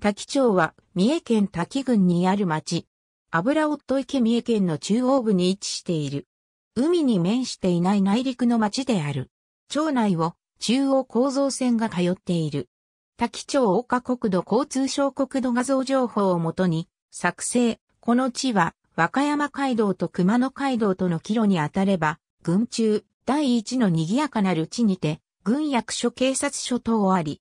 滝町は三重県滝郡にある町。油夫池三重県の中央部に位置している。海に面していない内陸の町である。町内を中央構造線が通っている。滝町岡国土交通省国土画像情報をもとに作成。この地は和歌山街道と熊野街道との岐路にあたれば、群中第一の賑やかなる地にて、軍役所警察署等あり。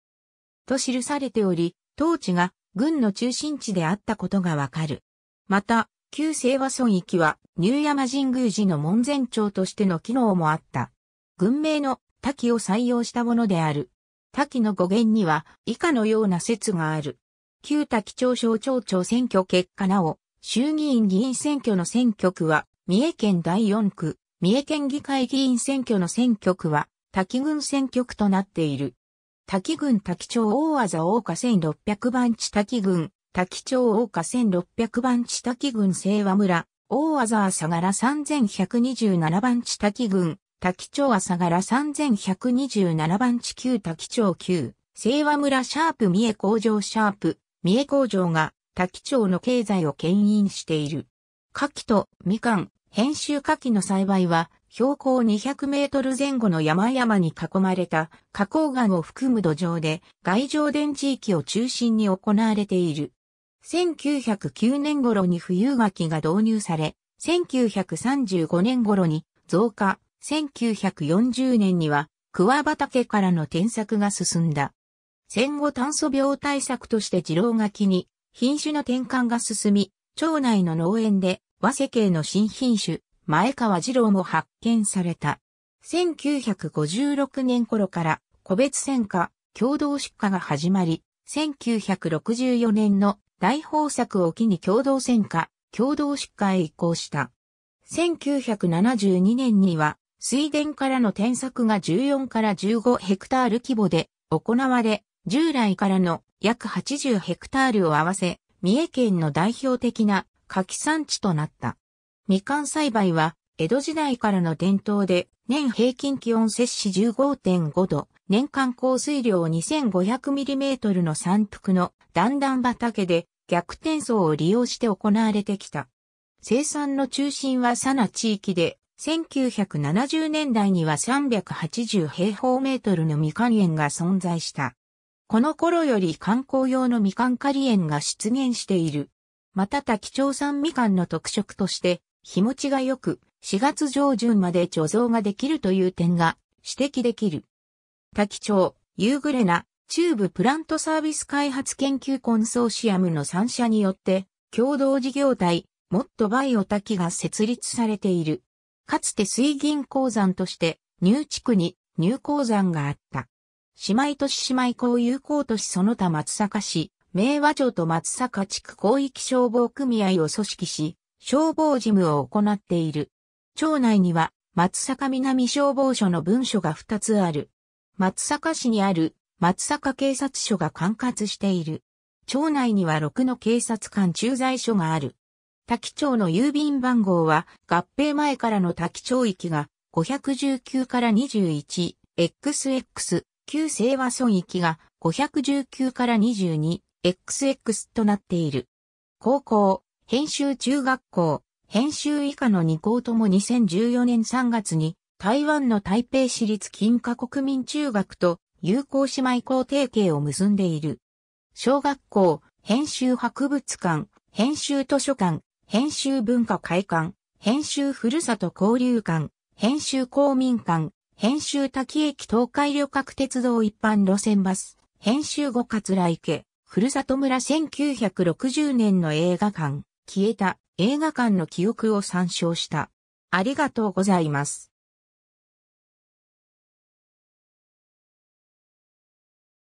と記されており、当地が軍の中心地であったことがわかる。また、旧清和村域は、入山神宮寺の門前町としての機能もあった。軍名の滝を採用したものである。滝の語源には、以下のような説がある。旧滝町省庁長選挙結果なお、衆議院議員選挙の選挙区は、三重県第4区、三重県議会議員選挙の選挙区は、滝郡選挙区となっている。滝郡滝町大技大岡1600番地滝郡、滝町大岡1600番地滝郡清和村、大技朝柄3127番地滝郡、滝町朝柄3127番地旧滝町旧、清和村シャープ三重工場シャープ、三重工場が滝町の経済を牽引している。牡とみかん、編集牡の栽培は標高200メートル前後の山々に囲まれた花崗岩を含む土壌で外上田地域を中心に行われている。1909年頃に冬柿が導入され、1935年頃に増加、1940年には桑畑からの転作が進んだ。戦後炭素病対策として二郎柿に品種の転換が進み、町内の農園で和世系の新品種、前川二郎も発見された。1956年頃から個別戦火、共同出荷が始まり、1964年の大豊作を機に共同戦火、共同出荷へ移行した。1972年には、水田からの転作が14から15ヘクタール規模で行われ、従来からの約80ヘクタールを合わせ、三重県の代表的な柿産地となった。みかん栽培は、江戸時代からの伝統で、年平均気温摂氏15.5度、年間降水量 2500mm の山腹の段々畑で逆転層を利用して行われてきた。生産の中心は佐奈地域で、1970年代には380平方メートルのみかん園が存在した。この頃より観光用のみかん狩り園が出現している。また多町産みかんの特色として、日持ちが良く、4月上旬まで貯蔵ができるという点が指摘できる。滝町、夕暮れな、中部プラントサービス開発研究コンソーシアムの3社によって、共同事業体、もっとバイオ滝が設立されている。かつて水銀鉱山として、入地区に入鉱山があった。姉妹都市姉妹港友好都市その他松阪市、明和町と松阪地区広域消防組合を組織し、消防事務を行っている。町内には松阪南消防署の文書が2つある。松阪市にある松阪警察署が管轄している。町内には6の警察官駐在所がある。滝町の郵便番号は合併前からの滝町域が519から 21XX 旧清和村域が519から 22XX となっている。高校、編集中学校、編集以下の2校とも2014年3月に台湾の台北市立金華国民中学と友好姉妹校提携を結んでいる。小学校、編集博物館、編集図書館、編集文化会館、編集ふるさと交流館、編集公民館、編集滝駅東海旅客鉄道一般路線バス、編集後葛来家、ふるさと村1960年の映画館。消えた映画館の記憶を参照した。ありがとうございます。